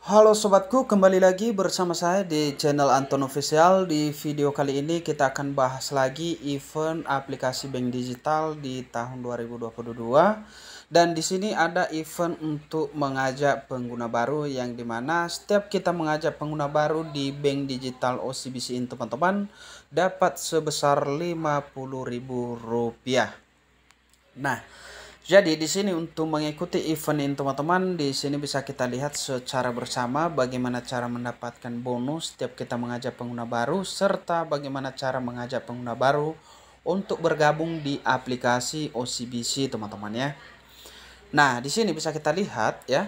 Halo sobatku, kembali lagi bersama saya di channel Anton Official. Di video kali ini kita akan bahas lagi event aplikasi bank digital di tahun 2022. Dan di sini ada event untuk mengajak pengguna baru yang dimana setiap kita mengajak pengguna baru di bank digital OCBC ini teman-teman dapat sebesar Rp50.000. Nah, jadi di sini untuk mengikuti event ini teman-teman, di sini bisa kita lihat secara bersama bagaimana cara mendapatkan bonus setiap kita mengajak pengguna baru serta bagaimana cara mengajak pengguna baru untuk bergabung di aplikasi OCBC teman-teman ya. Nah, di sini bisa kita lihat ya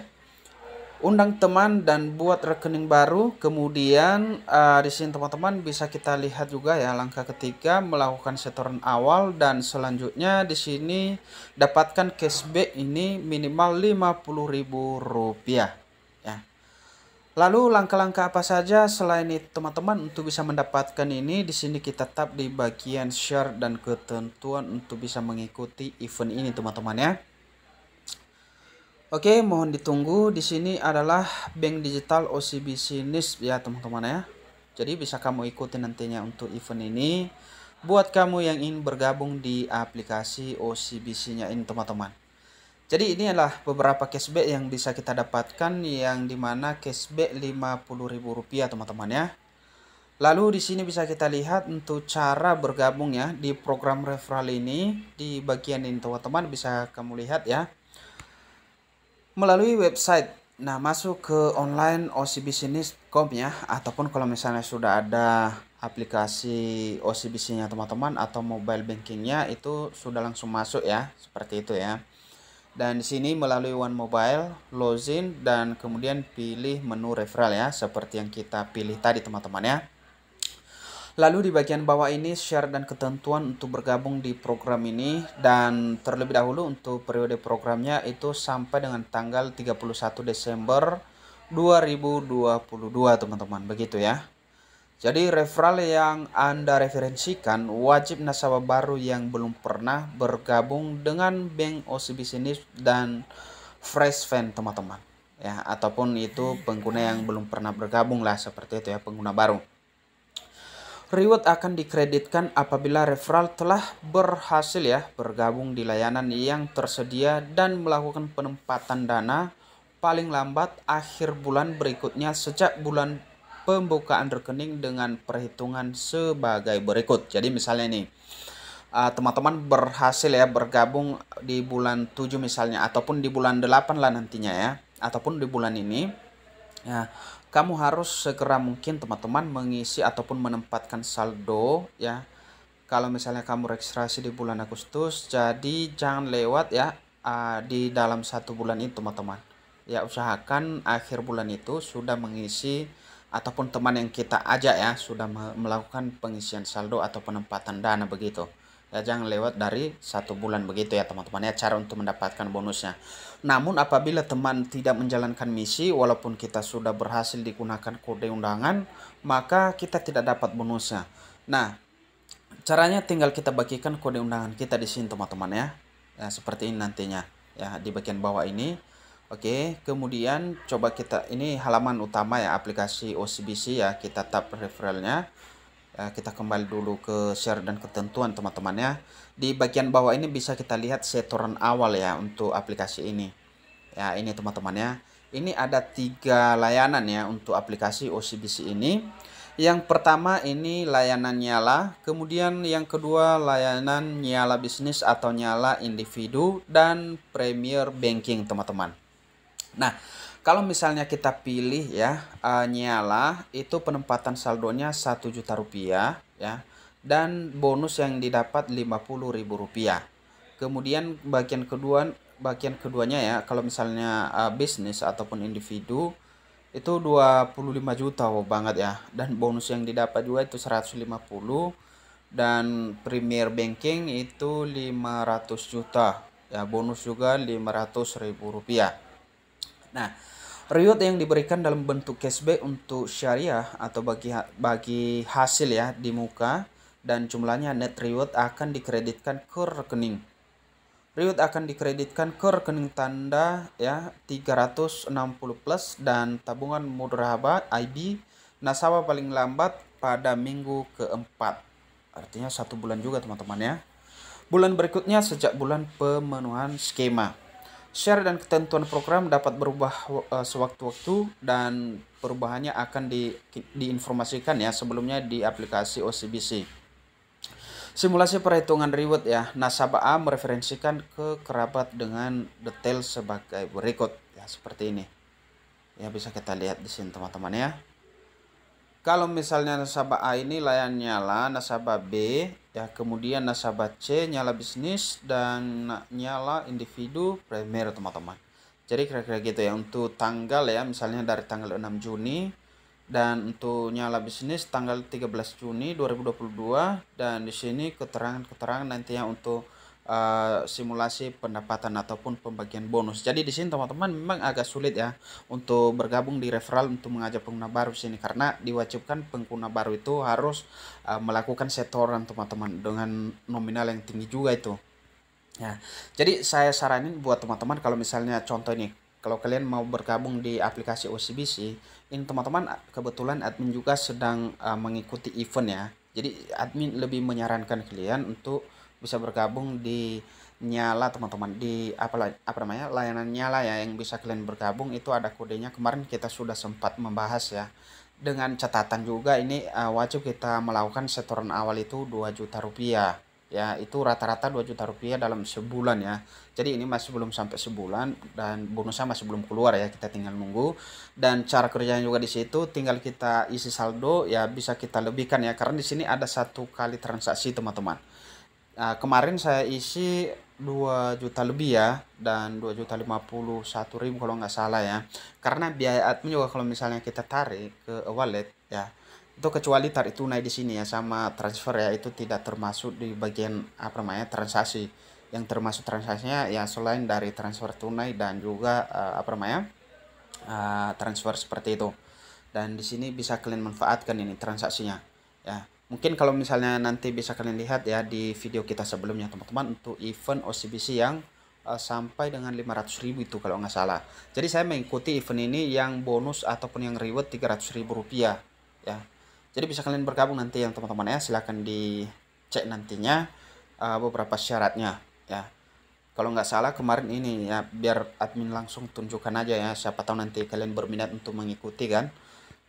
undang teman dan buat rekening baru. Kemudian uh, di sini teman-teman bisa kita lihat juga ya langkah ketiga melakukan setoran awal dan selanjutnya di sini dapatkan cashback ini minimal Rp50.000 ya. Lalu langkah-langkah apa saja selain itu teman-teman untuk bisa mendapatkan ini di sini kita tap di bagian share dan ketentuan untuk bisa mengikuti event ini teman-teman ya. Oke, mohon ditunggu. Di sini adalah bank digital OCBC Nis ya teman-teman ya. Jadi bisa kamu ikuti nantinya untuk event ini. Buat kamu yang ingin bergabung di aplikasi OCBC-nya ini teman-teman. Jadi ini adalah beberapa cashback yang bisa kita dapatkan yang dimana cashback Rp50.000 teman-teman ya. Lalu di sini bisa kita lihat untuk cara bergabung ya di program referral ini di bagian ini teman-teman bisa kamu lihat ya melalui website. Nah, masuk ke online ocbusiness.com ya ataupun kalau misalnya sudah ada aplikasi OCBC-nya teman-teman atau mobile bankingnya itu sudah langsung masuk ya seperti itu ya dan di sini melalui One Mobile login dan kemudian pilih menu referral ya seperti yang kita pilih tadi teman-teman ya Lalu di bagian bawah ini syarat dan ketentuan untuk bergabung di program ini dan terlebih dahulu untuk periode programnya itu sampai dengan tanggal 31 Desember 2022 teman-teman begitu ya. Jadi referral yang Anda referensikan wajib nasabah baru yang belum pernah bergabung dengan Bank OCBC NIPS dan Fresh Fan teman-teman ya ataupun itu pengguna yang belum pernah bergabung lah seperti itu ya pengguna baru. Reward akan dikreditkan apabila referral telah berhasil ya bergabung di layanan yang tersedia dan melakukan penempatan dana paling lambat akhir bulan berikutnya sejak bulan pembukaan rekening dengan perhitungan sebagai berikut. Jadi misalnya ini uh, teman-teman berhasil ya bergabung di bulan 7 misalnya ataupun di bulan 8 lah nantinya ya ataupun di bulan ini. Ya, kamu harus segera mungkin teman-teman mengisi ataupun menempatkan saldo ya kalau misalnya kamu registrasi di bulan Agustus jadi jangan lewat ya di dalam satu bulan itu teman-teman ya usahakan akhir bulan itu sudah mengisi ataupun teman yang kita ajak ya sudah melakukan pengisian saldo atau penempatan dana begitu ya jangan lewat dari satu bulan begitu ya teman-teman ya cara untuk mendapatkan bonusnya namun apabila teman tidak menjalankan misi walaupun kita sudah berhasil digunakan kode undangan maka kita tidak dapat bonusnya nah caranya tinggal kita bagikan kode undangan kita di sini teman-teman ya. ya seperti ini nantinya ya di bagian bawah ini Oke, kemudian coba kita ini halaman utama ya aplikasi OCBC ya, kita tap referralnya. Eh, kita kembali dulu ke share dan ketentuan teman-teman ya di bagian bawah ini bisa kita lihat setoran awal ya untuk aplikasi ini ya ini teman-teman ya ini ada tiga layanan ya untuk aplikasi OCBC ini yang pertama ini layanan nyala, kemudian yang kedua layanan nyala bisnis atau nyala individu dan premier banking teman-teman. Nah, kalau misalnya kita pilih ya uh, Nyala itu penempatan saldonya satu juta rupiah ya dan bonus yang didapat lima puluh ribu rupiah. Kemudian bagian kedua bagian keduanya ya kalau misalnya uh, bisnis ataupun individu itu 25 juta wow banget ya dan bonus yang didapat juga itu 150 dan premier banking itu 500 juta ya bonus juga 500 ribu rupiah Nah, reward yang diberikan dalam bentuk cashback untuk syariah atau bagi bagi hasil ya di muka dan jumlahnya net reward akan dikreditkan ke rekening. Reward akan dikreditkan ke rekening tanda ya 360 plus dan tabungan mudharaba IB nasabah paling lambat pada minggu keempat. Artinya satu bulan juga teman-teman ya. Bulan berikutnya sejak bulan pemenuhan skema. Share dan ketentuan program dapat berubah eh, sewaktu-waktu dan perubahannya akan di, diinformasikan ya sebelumnya di aplikasi OCBC. Simulasi perhitungan reward ya. Nasabah A mereferensikan ke kerabat dengan detail sebagai berikut ya seperti ini. Ya bisa kita lihat di sini teman-teman ya. Kalau misalnya nasabah A ini layannya lah nasabah B ya kemudian nasabah C nyala bisnis dan nyala individu primer teman-teman jadi kira-kira gitu ya untuk tanggal ya misalnya dari tanggal 6 Juni dan untuk nyala bisnis tanggal 13 Juni 2022 dan di sini keterangan-keterangan nantinya untuk uh, simulasi pendapatan ataupun pembagian bonus. Jadi di sini teman-teman memang agak sulit ya untuk bergabung di referral untuk mengajak pengguna baru sini karena diwajibkan pengguna baru itu harus uh, melakukan setoran teman-teman dengan nominal yang tinggi juga itu. Ya. Jadi saya saranin buat teman-teman kalau misalnya contoh nih kalau kalian mau bergabung di aplikasi OCBC, ini teman-teman kebetulan admin juga sedang uh, mengikuti event ya. Jadi admin lebih menyarankan kalian untuk bisa bergabung di nyala teman-teman di apa apa namanya layanan nyala ya yang bisa kalian bergabung itu ada kodenya kemarin kita sudah sempat membahas ya dengan catatan juga ini uh, eh, wajib kita melakukan setoran awal itu 2 juta rupiah ya itu rata-rata 2 juta rupiah dalam sebulan ya jadi ini masih belum sampai sebulan dan bonusnya masih belum keluar ya kita tinggal nunggu dan cara kerjanya juga di situ tinggal kita isi saldo ya bisa kita lebihkan ya karena di sini ada satu kali transaksi teman-teman Nah, kemarin saya isi 2 juta lebih ya dan 2 juta 51 ribu kalau nggak salah ya karena biaya admin juga kalau misalnya kita tarik ke wallet ya itu kecuali tarik tunai di sini ya sama transfer ya itu tidak termasuk di bagian apa namanya transaksi yang termasuk transaksinya ya selain dari transfer tunai dan juga uh, apa namanya uh, transfer seperti itu dan di sini bisa kalian manfaatkan ini transaksinya ya Mungkin kalau misalnya nanti bisa kalian lihat ya di video kita sebelumnya teman-teman untuk event OCBC yang uh, sampai dengan 500 ribu itu kalau nggak salah. Jadi saya mengikuti event ini yang bonus ataupun yang reward 300.000 rupiah ya. Jadi bisa kalian bergabung nanti yang teman-teman ya silahkan dicek nantinya uh, beberapa syaratnya ya. Kalau nggak salah kemarin ini ya biar admin langsung tunjukkan aja ya siapa tahu nanti kalian berminat untuk mengikuti kan.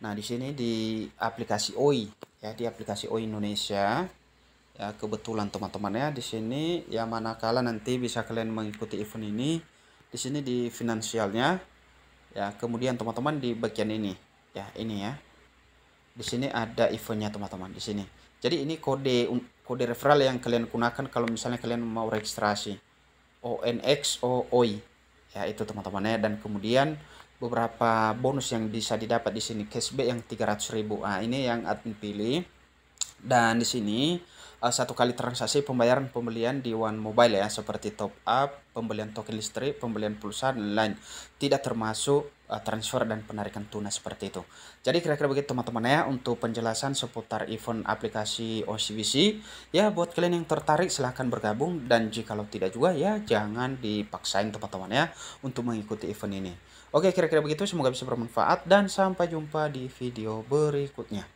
Nah, di sini di aplikasi OI ya, di aplikasi OI Indonesia. Ya, kebetulan teman-teman ya di sini ya manakala nanti bisa kalian mengikuti event ini di sini di finansialnya. Ya, kemudian teman-teman di bagian ini. Ya, ini ya. Di sini ada eventnya teman-teman di sini. Jadi ini kode kode referral yang kalian gunakan kalau misalnya kalian mau registrasi. ONX OI. Ya, itu teman-teman ya dan kemudian beberapa bonus yang bisa didapat di sini cashback yang 300.000 ah ini yang admin pilih dan di sini ah, satu kali transaksi pembayaran pembelian di One Mobile ya seperti top up, pembelian token listrik, pembelian pulsa dan lain tidak termasuk ah, transfer dan penarikan tunai seperti itu. Jadi kira-kira begitu teman-teman ya untuk penjelasan seputar event aplikasi OCBC. Ya buat kalian yang tertarik silahkan bergabung dan jika tidak juga ya jangan dipaksain teman-teman ya untuk mengikuti event ini. Oke, kira-kira begitu. Semoga bisa bermanfaat dan sampai jumpa di video berikutnya.